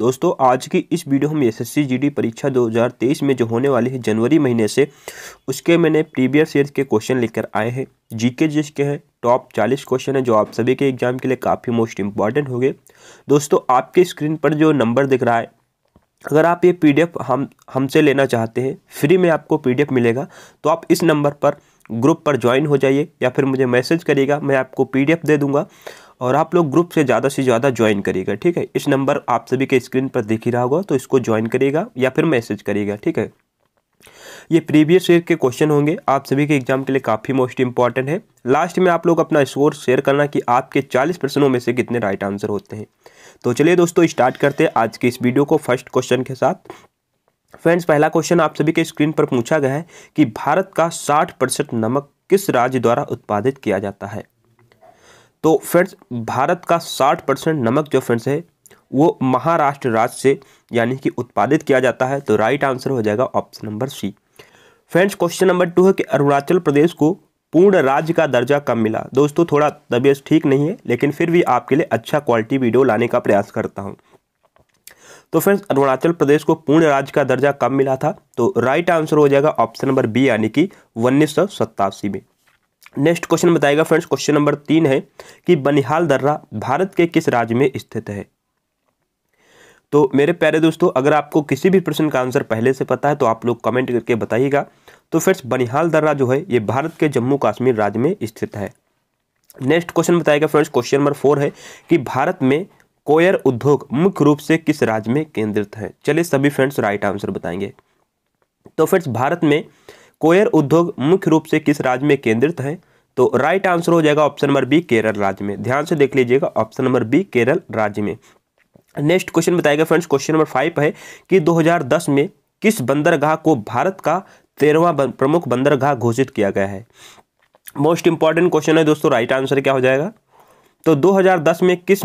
दोस्तों आज की इस वीडियो हम एस जीडी परीक्षा 2023 में जो होने वाली है जनवरी महीने से उसके मैंने प्रीवियस ईयर के क्वेश्चन लेकर आए हैं जीके जिसके हैं टॉप 40 क्वेश्चन है जो आप सभी के एग्जाम के लिए काफ़ी मोस्ट इंपॉर्टेंट होंगे दोस्तों आपके स्क्रीन पर जो नंबर दिख रहा है अगर आप ये पी हम हमसे लेना चाहते हैं फ्री में आपको पी मिलेगा तो आप इस नंबर पर ग्रुप पर ज्वाइन हो जाइए या फिर मुझे मैसेज करिएगा मैं आपको पी दे दूँगा और आप लोग ग्रुप से ज़्यादा से ज़्यादा ज्वाइन करिएगा ठीक है इस नंबर आप सभी के स्क्रीन पर दिख ही रहा होगा तो इसको ज्वाइन करिएगा या फिर मैसेज करिएगा ठीक है ये प्रीवियस ईयर के क्वेश्चन होंगे आप सभी के एग्जाम के लिए काफ़ी मोस्ट इंपॉर्टेंट है लास्ट में आप लोग अपना स्कोर शेयर करना कि आपके 40 प्रश्नों में से कितने राइट आंसर होते हैं तो चलिए दोस्तों स्टार्ट करते हैं आज के इस वीडियो को फर्स्ट क्वेश्चन के साथ फ्रेंड्स पहला क्वेश्चन आप सभी के स्क्रीन पर पूछा गया है कि भारत का साठ नमक किस राज्य द्वारा उत्पादित किया जाता है तो फ्रेंड्स भारत का 60 परसेंट नमक जो फ्रेंड्स है वो महाराष्ट्र राज्य से यानी कि उत्पादित किया जाता है तो राइट आंसर हो जाएगा option number C friends question number two है कि अरुणाचल प्रदेश को पूर्ण राज्य का दर्जा कब मिला दोस्तों थोड़ा तबीयत ठीक नहीं है लेकिन फिर भी आपके लिए अच्छा क्वालिटी वीडियो लाने का प्रयास करता हूँ तो फ्रेंड्स अरुणाचल प्रदेश को पूर्ण राज्य का दर्जा कब मिला था तो राइट आंसर हो जाएगा ऑप्शन नंबर बी यानी कि उन्नीस में नेक्स्ट क्वेश्चन बताएगा फ्रेंड्स क्वेश्चन नंबर तीन है कि बनिहाल दर्रा भारत के किस राज्य में स्थित है तो मेरे प्यारे दोस्तों अगर आपको किसी भी प्रश्न का आंसर पहले से पता है तो आप लोग कमेंट करके बताइएगा तो फ्रेंड्स बनिहाल दर्रा जो है ये भारत के जम्मू कश्मीर राज्य में स्थित है नेक्स्ट क्वेश्चन बताएगा फ्रेंड्स क्वेश्चन नंबर फोर है कि भारत में कोयर उद्योग मुख्य रूप से किस राज्य में केंद्रित है चलिए सभी फ्रेंड्स राइट आंसर बताएंगे तो फ्रेंड्स भारत में कोयर उद्योग मुख्य रूप से किस राज्य में केंद्रित है तो राइट आंसर हो जाएगा ऑप्शन नंबर बी केरल राज्य में ध्यान से देख लीजिएगा ऑप्शन नंबर बी केरल राज्य में नेक्स्ट क्वेश्चन बताएगा फ्रेंड्स क्वेश्चन नंबर फाइव है कि 2010 में किस बंदरगाह को भारत का तेरहवा प्रमुख बंदरगाह घोषित किया गया है मोस्ट इंपॉर्टेंट क्वेश्चन है दोस्तों राइट आंसर क्या हो जाएगा तो 2010 में किस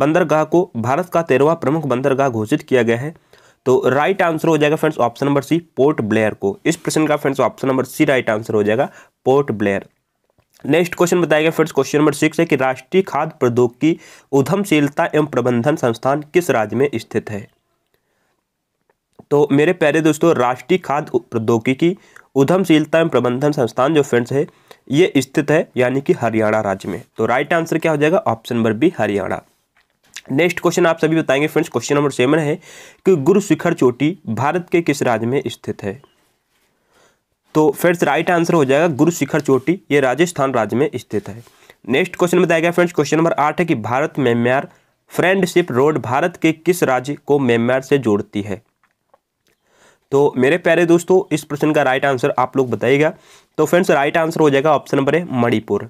बंदरगाह को भारत का तेरहवा प्रमुख बंदरगाह घोषित किया गया है तो राइट आंसर हो जाएगा friends option number C Port Blair को इस प्रश्न का friends option number C right answer हो जाएगा पोर्ट ब्लेयर नेक्स्ट क्वेश्चन बताया गया फ्रेंड्स क्वेश्चन नंबर सिक्स है कि राष्ट्रीय खाद्य प्रौद्योगिकी उद्यमशीलता एवं प्रबंधन संस्थान किस राज्य में स्थित है तो मेरे प्यारे दोस्तों राष्ट्रीय खाद्य प्रौद्योगिकी उद्यमशीलता एवं प्रबंधन संस्थान जो फ्रेंड्स है ये स्थित है यानी कि हरियाणा राज्य में तो राइट आंसर क्या हो जाएगा option number B Haryana next question आप सभी बताएंगे फ्रेंड्स क्वेश्चन नंबर सेवन है कि गुरु शिखर चोटी भारत के किस राज्य में स्थित है तो फ्रेंड्स राइट आंसर हो जाएगा गुरु शिखर चोटी ये राजस्थान राज्य में स्थित है नेक्स्ट क्वेश्चन बताया गया फ्रेंड्स क्वेश्चन नंबर आठ है कि Bharat Myanmar friendship road Bharat के किस राज्य को म्यांमार से जोड़ती है तो मेरे प्यारे दोस्तों इस प्रश्न का राइट आंसर आप लोग बताइएगा तो फ्रेंड्स राइट आंसर हो जाएगा ऑप्शन नंबर है मणिपुर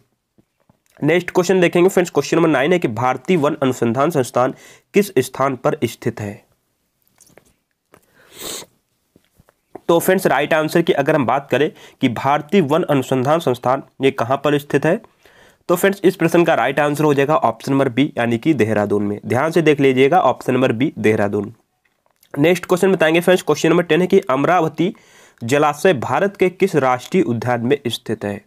नेक्स्ट क्वेश्चन देखेंगे फ्रेंड्स क्वेश्चन नंबर नाइन है कि भारतीय वन अनुसंधान संस्थान किस स्थान पर स्थित है तो फ्रेंड्स राइट आंसर की अगर हम बात करें कि भारतीय वन अनुसंधान संस्थान ये कहाँ पर स्थित है तो फ्रेंड्स इस प्रश्न का राइट आंसर हो जाएगा ऑप्शन नंबर बी यानी कि देहरादून में ध्यान से देख लीजिएगा option number B Dehradun next question बताएंगे फ्रेंड्स क्वेश्चन नंबर टेन है कि अमरावती जलाशय भारत के किस राष्ट्रीय उद्यान में स्थित है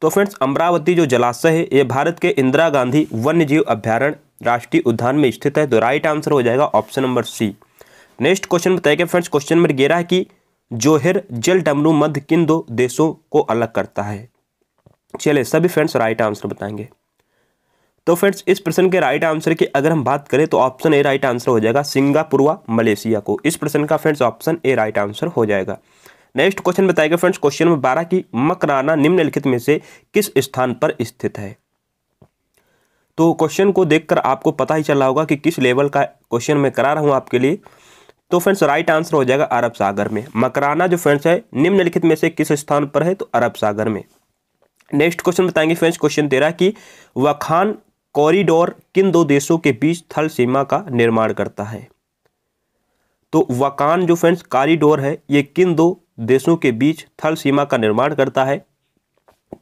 तो फ्रेंड्स अमरावती जो जलाशय है ये भारत के इंदिरा गांधी वन्यजीव अभ्यारण्य राष्ट्रीय उद्यान में स्थित है तो राइट आंसर हो जाएगा option number C next question बताया गया फ्रेंड्स क्वेश्चन नंबर ग्यारह है कि जोहर जल डमरू मध्य किन दो देशों को अलग करता है चले सभी फ्रेंड्स राइट आंसर बताएंगे तो फ्रेंड्स इस प्रश्न के राइट आंसर की अगर हम बात करें तो ऑप्शन ए राइट आंसर हो जाएगा सिंगापुर व मलेशिया को इस प्रश्न का friends option A right answer हो जाएगा नेक्स्ट क्वेश्चन बताएगा फ्रेंड्स क्वेश्चन नंबर बारह की मकराना निम्नलिखित में से किस स्थान पर स्थित है तो क्वेश्चन को देखकर आपको पता ही चला होगा कि किस लेवल का क्वेश्चन मैं करा रहा हूं आपके लिए तो फ्रेंड्स राइट आंसर हो जाएगा अरब सागर में मकराना जो फ्रेंड्स है निम्नलिखित में से किस स्थान पर है तो अरब सागर में नेक्स्ट क्वेश्चन बताएंगे फ्रेंड्स क्वेश्चन तेरह कि वखान कॉरिडोर किन दो देशों के बीच थल सीमा का निर्माण करता है तो वकान जो फ्रेंड्स कॉरिडोर है ये किन दो देशों के बीच थल सीमा का निर्माण करता है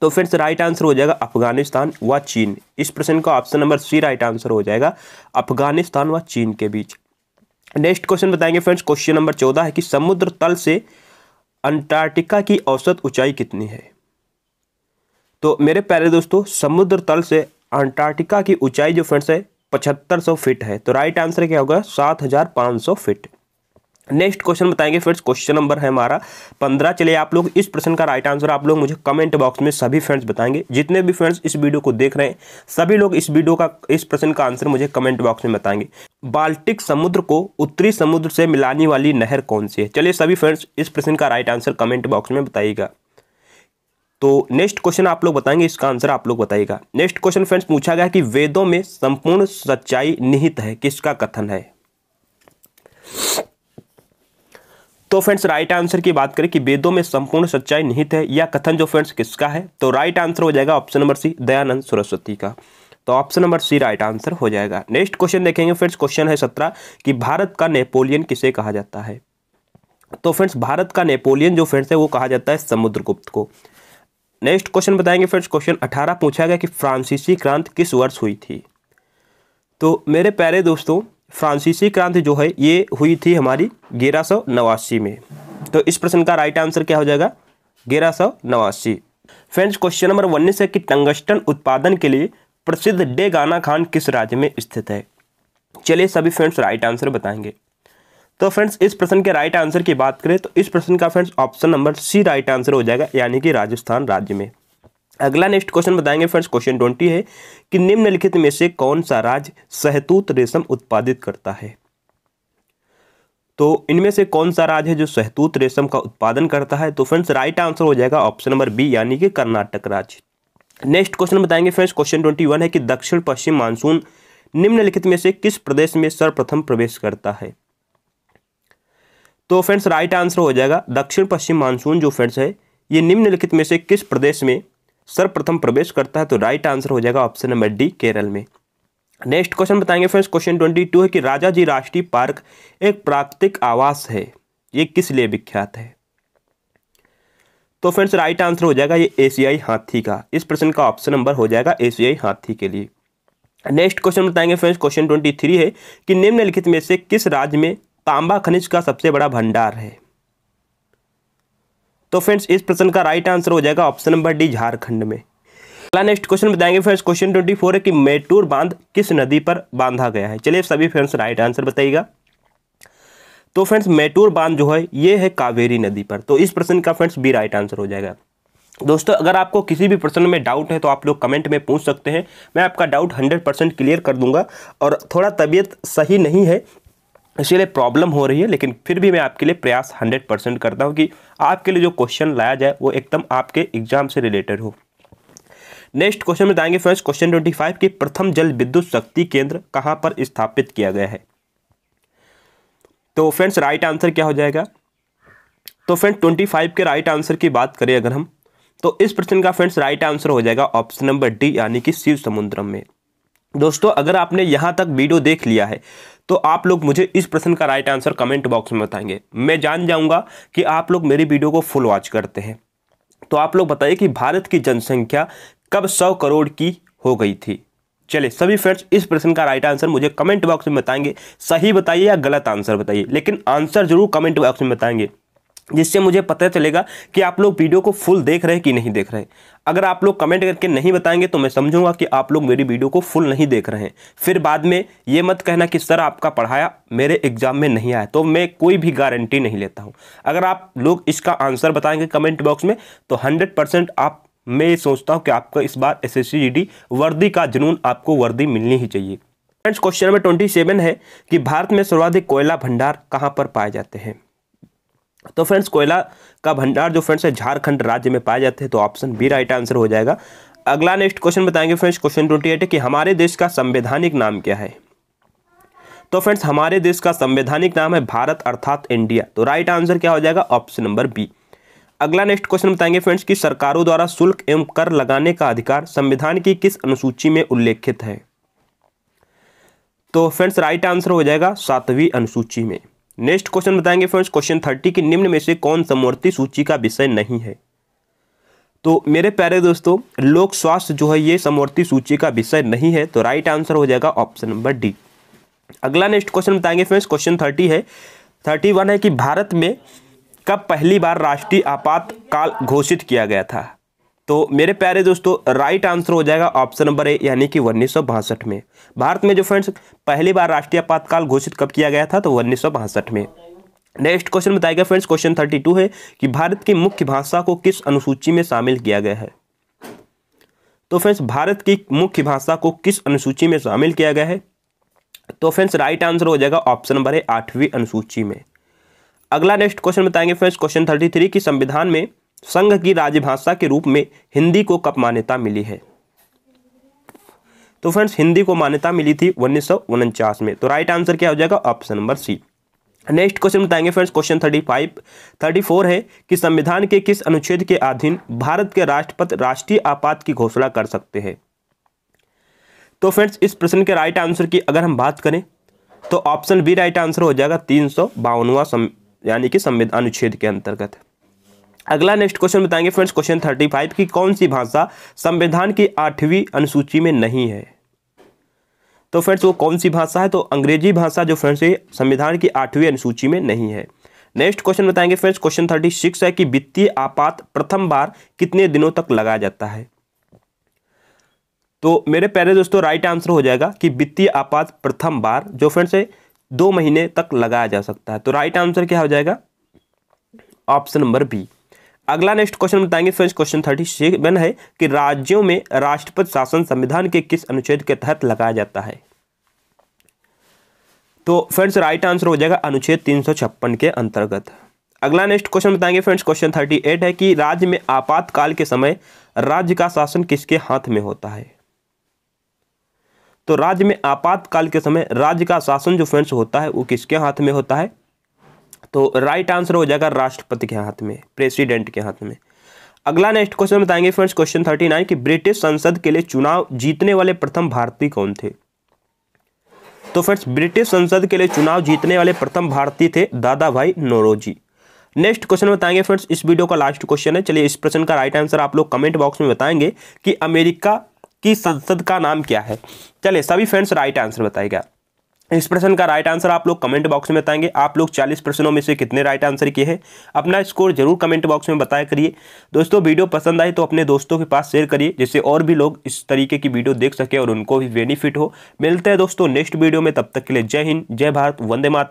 तो फ्रेंड्स राइट आंसर हो जाएगा अफगानिस्तान व चीन इस प्रश्न का option number C right answer हो जाएगा अफगानिस्तान व चीन के बीच नेक्स्ट क्वेश्चन बताएंगे फ्रेंड्स क्वेश्चन नंबर चौदह है कि समुद्र तल से अंटार्कटिका की औसत ऊंचाई कितनी है तो मेरे प्यारे दोस्तों समुद्र तल से अंटार्कटिका की ऊंचाई जो फ्रेंड्स है पचहत्तर सौ फिट है तो राइट आंसर क्या होगा सात हजार पाँच सौ फिट नेक्स्ट क्वेश्चन बताएंगे फ्रेंड्स क्वेश्चन नंबर है हमारा पंद्रह चलिए आप लोग इस प्रश्न का राइट आंसर आप लोग मुझे कमेंट बॉक्स में सभी फ्रेंड्स बताएंगे जितने भी फ्रेंड्स इस वीडियो को देख रहे हैं सभी लोग इस वीडियो का इस प्रश्न का आंसर मुझे कमेंट बॉक्स में बताएंगे बाल्टिक समुद्र को उत्तरी समुद्र से मिलाने वाली नहर कौन सी है चलिए सभी फ्रेंड्स इस प्रश्न का राइट आंसर कमेंट बॉक्स में बताइएगा तो नेक्स्ट क्वेश्चन आप लोग बताएंगे इसका आंसर आप लोग बताइएगा नेक्स्ट क्वेश्चन फ्रेंड्स पूछा गया कि वेदों में संपूर्ण सच्चाई निहित है किसका कथन है तो फ्रेंड्स राइट आंसर की बात करें कि वेदों में संपूर्ण सच्चाई निहित है या कथन जो फ्रेंड्स किसका है तो राइट आंसर हो जाएगा option number C Dayanand Saraswati का तो option number C right answer हो जाएगा नेक्स्ट क्वेश्चन देखेंगे फ्रेंड्स क्वेश्चन है सत्रह कि भारत का नेपोलियन किसे कहा जाता है तो फ्रेंड्स भारत का नेपोलियन जो फ्रेंड्स है वो कहा जाता है समुद्रगुप्त को नेक्स्ट क्वेश्चन बताएंगे फ्रेंड्स क्वेश्चन अठारह पूछा गया कि फ्रांसीसी क्रांति किस वर्ष हुई थी तो मेरे प्यारे दोस्तों फ्रांसीसी क्रांति जो है ये हुई थी हमारी ग्यारह में तो इस प्रश्न का राइट आंसर क्या हो जाएगा ग्यारह फ्रेंड्स क्वेश्चन नंबर उन्नीस है कि टंगस्टन उत्पादन के लिए प्रसिद्ध डेगाना खान किस राज्य में स्थित है चलिए सभी फ्रेंड्स राइट आंसर बताएंगे तो फ्रेंड्स इस प्रश्न के राइट आंसर की बात करें तो इस प्रश्न का friends option number C right answer हो जाएगा यानी कि राजस्थान राज्य में अगला नेक्स्ट क्वेश्चन बताएंगे फ्रेंड्स क्वेश्चन ट्वेंटी है कि निम्नलिखित में से कौन सा राज्य सहतूत रेशम उत्पादित करता है तो इनमें से कौन सा राज्य है जो सहतूत रेशम का उत्पादन करता है तो फ्रेंड्स राइट आंसर हो जाएगा ऑप्शन नंबर बी यानी कि कर्नाटक राज्य नेक्स्ट क्वेश्चन बताएंगे फ्रेंड्स क्वेश्चन ट्वेंटी वन है कि दक्षिण पश्चिम मानसून निम्नलिखित में से किस प्रदेश में सर्वप्रथम प्रवेश करता है तो फ्रेंड्स राइट आंसर हो जाएगा दक्षिण पश्चिम मानसून जो फ्रेंड्स है ये निम्नलिखित में से किस प्रदेश में सर्वप्रथम प्रवेश करता है तो राइट आंसर हो जाएगा ऑप्शन नंबर डी केरल में नेक्स्ट क्वेश्चन बताएंगे फ्रेंड्स क्वेश्चन ट्वेंटी टू है कि राजा जी राष्ट्रीय पार्क एक प्राकृतिक आवास है ये किस लिए विख्यात है तो फ्रेंड्स राइट आंसर हो जाएगा ये एशियाई हाथी का इस प्रश्न का ऑप्शन नंबर हो जाएगा एशियाई हाथी के लिए नेक्स्ट क्वेश्चन बताएंगे फ्रेंड्स क्वेश्चन ट्वेंटी थ्री है कि निम्नलिखित में से किस राज्य में तांबा खनिज का सबसे बड़ा भंडार है तो फ्रेंड्स इस प्रश्न का राइट आंसर हो जाएगा ऑप्शन नंबर डी झारखंड में अगला नेक्स्ट क्वेश्चन बताएंगे फ्रेंड्स क्वेश्चन ट्वेंटी फोर है कि मेटूर बांध किस नदी पर बांधा गया है चलिए सभी फ्रेंड्स राइट आंसर बताइएगा तो फ्रेंड्स मेटूर बांध जो है ये है कावेरी नदी पर तो इस प्रश्न का फ्रेंड्स बी राइट आंसर हो जाएगा दोस्तों अगर आपको किसी भी प्रश्न में डाउट है तो आप लोग कमेंट में पूछ सकते हैं मैं आपका डाउट हंड्रेड परसेंट क्लियर कर दूंगा और थोड़ा तबीयत सही नहीं है इसीलिए प्रॉब्लम हो रही है लेकिन फिर भी मैं आपके लिए प्रयास हंड्रेड परसेंट करता हूँ कि आपके लिए जो क्वेश्चन लाया जाए वो एकदम आपके एग्जाम से रिलेटेड हो नेक्स्ट क्वेश्चन में जाएंगे फ्रेंड्स क्वेश्चन ट्वेंटी फाइव की प्रथम जल विद्युत शक्ति केंद्र कहाँ पर स्थापित किया गया है तो फ्रेंड्स राइट आंसर क्या हो जाएगा तो फ्रेंड ट्वेंटी फाइव के राइट आंसर की बात करें अगर हम तो इस प्रश्न का फ्रेंड्स राइट आंसर हो जाएगा ऑप्शन नंबर डी यानी कि शिव समुद्रम में दोस्तों अगर आपने यहाँ तक वीडियो देख लिया है तो आप लोग मुझे इस प्रश्न का राइट आंसर कमेंट बॉक्स में बताएंगे मैं जान जाऊंगा कि आप लोग मेरी वीडियो को फुल वॉच करते हैं तो आप लोग बताइए कि भारत की जनसंख्या कब सौ करोड़ की हो गई थी चलिए सभी फ्रेंड्स इस प्रश्न का राइट आंसर मुझे कमेंट बॉक्स में बताएंगे सही बताइए या गलत आंसर बताइए लेकिन आंसर जरूर कमेंट बॉक्स में बताएंगे जिससे मुझे पता चलेगा कि आप लोग वीडियो को फुल देख रहे हैं कि नहीं देख रहे अगर आप लोग कमेंट करके नहीं बताएंगे तो मैं समझूंगा कि आप लोग मेरी वीडियो को फुल नहीं देख रहे हैं फिर बाद में ये मत कहना कि सर आपका पढ़ाया मेरे एग्जाम में नहीं आया तो मैं कोई भी गारंटी नहीं लेता हूँ अगर आप लोग इसका आंसर बताएंगे कमेंट बॉक्स में तो हंड्रेड आप मैं ये सोचता हूँ कि आपका इस बार एस एस e वर्दी का जुनून आपको वर्दी मिलनी ही चाहिए friends question number twenty seven है कि भारत में सर्वाधिक कोयला भंडार कहाँ पर पाए जाते हैं तो फ्रेंड्स कोयला का भंडार जो फ्रेंड्स है झारखंड राज्य में पाए जाते हैं तो ऑप्शन बी राइट आंसर हो जाएगा अगला नेक्स्ट क्वेश्चन बताएंगे फ्रेंड्स क्वेश्चन ट्वेंटी एट है कि हमारे देश का संवैधानिक नाम क्या है तो फ्रेंड्स हमारे देश का संवैधानिक नाम है भारत अर्थात इंडिया तो राइट आंसर क्या हो जाएगा ऑप्शन नंबर बी अगला नेक्स्ट क्वेश्चन बताएंगे फ्रेंड्स कि सरकारों द्वारा शुल्क एवं कर लगाने का अधिकार संविधान की किस अनुसूची में उल्लेखित है तो फ्रेंड्स राइट आंसर हो जाएगा सातवीं अनुसूची में नेक्स्ट क्वेश्चन बताएंगे फ्रेंड्स क्वेश्चन थर्टी की निम्न में से कौन समवर्ती सूची का विषय नहीं है तो मेरे प्यारे दोस्तों लोक स्वास्थ्य जो है ये समवर्ती सूची का विषय नहीं है तो राइट आंसर हो जाएगा ऑप्शन नंबर डी अगला नेक्स्ट क्वेश्चन बताएंगे फ्रेंड्स क्वेश्चन थर्टी है थर्टी वन है कि भारत में कब पहली बार राष्ट्रीय आपातकाल घोषित किया गया था तो मेरे प्यारे दोस्तों राइट आंसर हो जाएगा ऑप्शन नंबर ए यानी कि उन्नीस में भारत में जो फ्रेंड्स पहली बार राष्ट्रीय आपातकाल घोषित कब किया गया था तो उन्नीस में नेक्स्ट क्वेश्चन बताएगा फ्रेंड्स क्वेश्चन थर्टी टू है कि भारत की मुख्य भाषा को किस अनुसूची में शामिल किया गया है तो फ्रेंड्स भारत की मुख्य भाषा को किस अनुसूची में शामिल किया गया है तो फ्रेंड्स राइट आंसर हो जाएगा ऑप्शन नंबर है आठवीं अनुसूची में अगला नेक्स्ट क्वेश्चन बताएंगे फ्रेंड्स क्वेश्चन थर्टी थ्री की संविधान में संघ की राजभाषा के रूप में हिंदी को कब मान्यता मिली है तो फ्रेंड्स हिंदी को मान्यता मिली थी उन्नीस में तो राइट आंसर क्या हो जाएगा option number C next question बताएंगे friends question thirty five thirty four है कि संविधान के किस अनुच्छेद के अधीन भारत के राष्ट्रपति राष्ट्रीय आपात की घोषणा कर सकते हैं तो फ्रेंड्स इस प्रश्न के राइट आंसर की अगर हम बात करें तो ऑप्शन बी राइट आंसर हो जाएगा तीन सौ बावनवा यानी कि संविधान अनुच्छेद के अंतर्गत अगला नेक्स्ट क्वेश्चन बताएंगे फ्रेंड्स क्वेश्चन थर्टी फाइव की कौन सी भाषा संविधान की आठवीं अनुसूची में नहीं है तो फ्रेंड्स वो कौन सी भाषा है तो अंग्रेजी भाषा जो फ्रेंड्स संविधान की आठवीं अनुसूची में नहीं है नेक्स्ट क्वेश्चन बताएंगे फ्रेंड्स क्वेश्चन थर्टी सिक्स है कि वित्तीय आपात प्रथम बार कितने दिनों तक लगाया जाता है तो मेरे पहले दोस्तों राइट आंसर हो जाएगा कि वित्तीय आपात प्रथम बार जो फ्रेंड्स है दो महीने तक लगाया जा सकता है तो राइट आंसर क्या हो जाएगा ऑप्शन नंबर बी अगला नेक्स्ट क्वेश्चन बताएंगे फ्रेंड्स क्वेश्चन थर्टी सेवन है कि राज्यों में राष्ट्रपति शासन संविधान के किस अनुच्छेद के तहत लगाया जाता है तो फ्रेंड्स राइट आंसर हो जाएगा अनुच्छेद तीन के अंतर्गत अगला नेक्स्ट क्वेश्चन बताएंगे फ्रेंड्स क्वेश्चन थर्टी एट है कि राज्य में आपातकाल के समय राज्य का शासन किसके हाथ में होता है तो राज्य में आपातकाल के समय राज्य का शासन जो फ्रेंड्स होता है वो किसके हाथ में होता है तो राइट आंसर हो जाएगा राष्ट्रपति के हाथ में प्रेसिडेंट के हाथ में अगला नेक्स्ट क्वेश्चन बताएंगे फ्रेंड्स क्वेश्चन थर्टी नाइन की ब्रिटिश संसद के लिए चुनाव जीतने वाले प्रथम भारतीय कौन थे तो फ्रेंड्स ब्रिटिश संसद के लिए चुनाव जीतने वाले प्रथम भारतीय थे Dadabhai Naoroji next question बताएंगे फ्रेंड्स इस वीडियो का लास्ट क्वेश्चन है चलिए इस प्रश्न का राइट आंसर आप लोग कमेंट बॉक्स में बताएंगे कि अमेरिका की संसद का नाम क्या है चलिए सभी फ्रेंड्स राइट आंसर बताएगा इस प्रश्न का राइट आंसर आप लोग कमेंट बॉक्स में बताएंगे आप लोग 40 प्रश्नों में से कितने राइट आंसर किए हैं अपना स्कोर जरूर कमेंट बॉक्स में बताया करिए दोस्तों वीडियो पसंद आए तो अपने दोस्तों के पास शेयर करिए जिससे और भी लोग इस तरीके की वीडियो देख सके और उनको भी बेनिफिट हो मिलते हैं दोस्तों नेक्स्ट वीडियो में तब तक के लिए जय हिंद जय भारत वंदे मातरम